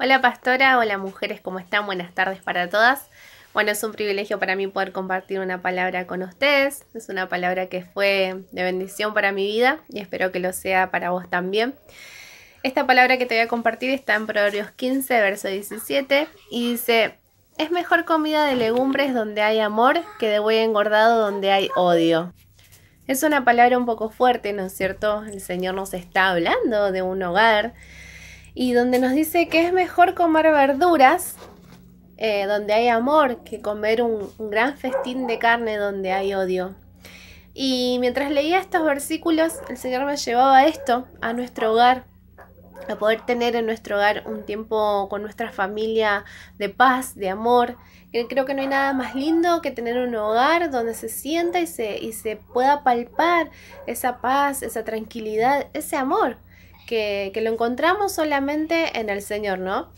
Hola pastora, hola mujeres, ¿cómo están? Buenas tardes para todas. Bueno, es un privilegio para mí poder compartir una palabra con ustedes. Es una palabra que fue de bendición para mi vida y espero que lo sea para vos también. Esta palabra que te voy a compartir está en Proverbios 15, verso 17 y dice, es mejor comida de legumbres donde hay amor que de buey engordado donde hay odio. Es una palabra un poco fuerte, ¿no es cierto? El Señor nos está hablando de un hogar y donde nos dice que es mejor comer verduras eh, donde hay amor que comer un, gran festín de carne donde hay odio. Y mientras leía estos versículos, el Señor me llevaba a esto, a nuestro hogar, a poder tener en nuestro hogar un tiempo con nuestra familia de paz, de amor. Creo que no hay nada más lindo que tener un hogar donde se sienta y se pueda palpar esa paz, esa tranquilidad, ese amor que, lo encontramos solamente en el Señor, ¿no?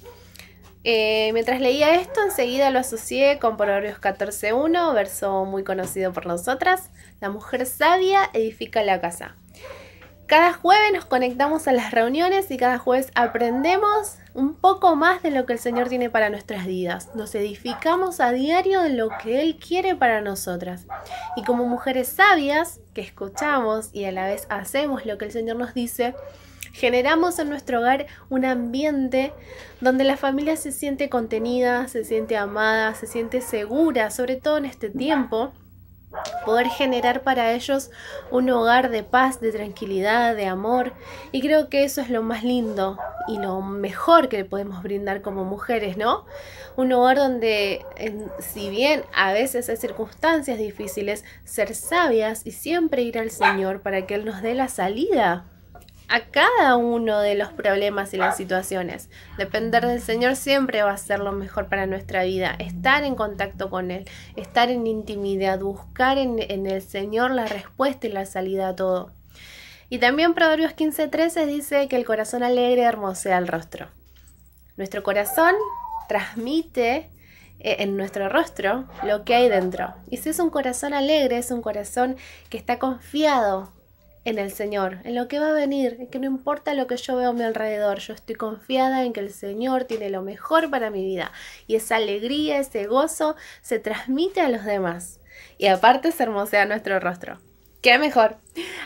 Eh, mientras leía esto, enseguida lo asocié con Proverbios 14.1, verso muy conocido por nosotras. La mujer sabia edifica la casa. Cada jueves nos conectamos a las reuniones y cada jueves aprendemos un poco más de lo que el Señor tiene para nuestras vidas. Nos edificamos a diario de lo que Él quiere para nosotras. Y como mujeres sabias, que escuchamos y a la vez hacemos lo que el Señor nos dice, Generamos en nuestro hogar un ambiente donde la familia se siente contenida, se siente amada, se siente segura, sobre todo en este tiempo. Poder generar para ellos un hogar de paz, de tranquilidad, de amor. Y creo que eso es lo más lindo y lo mejor que le podemos brindar como mujeres, ¿no? Un hogar donde, si bien a veces hay circunstancias difíciles, ser sabias y siempre ir al Señor para que Él nos dé la salida a cada uno de los problemas y las ah. situaciones. Depender del Señor siempre va a ser lo mejor para nuestra vida. Estar en contacto con Él, estar en intimidad, buscar en, el Señor la respuesta y la salida a todo. Y también Proverbios 15:13 dice que el corazón alegre hermosea el rostro. Nuestro corazón transmite eh, en nuestro rostro lo que hay dentro. Y si es un corazón alegre, es un corazón que está confiado, en el Señor, en lo que va a venir, que no importa lo que yo veo a mi alrededor, yo estoy confiada en que el Señor tiene lo mejor para mi vida. Y esa alegría, ese gozo se transmite a los demás. Y aparte se hermosea nuestro rostro. ¡Qué mejor!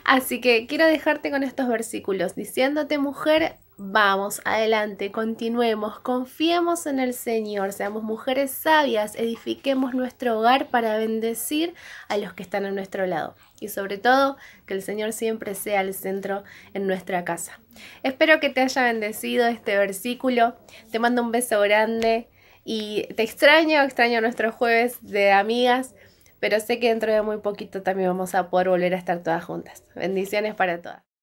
Así que quiero dejarte con estos versículos, diciéndote mujer, Vamos, adelante, continuemos, confiemos en el Señor, seamos mujeres sabias, edifiquemos nuestro hogar para bendecir a los que están a nuestro lado y sobre todo que el Señor siempre sea el centro en nuestra casa. Espero que te haya bendecido este versículo, te mando un beso grande y te extraño, extraño nuestro jueves de amigas, pero sé que dentro de muy poquito también vamos a poder volver a estar todas juntas. Bendiciones para todas.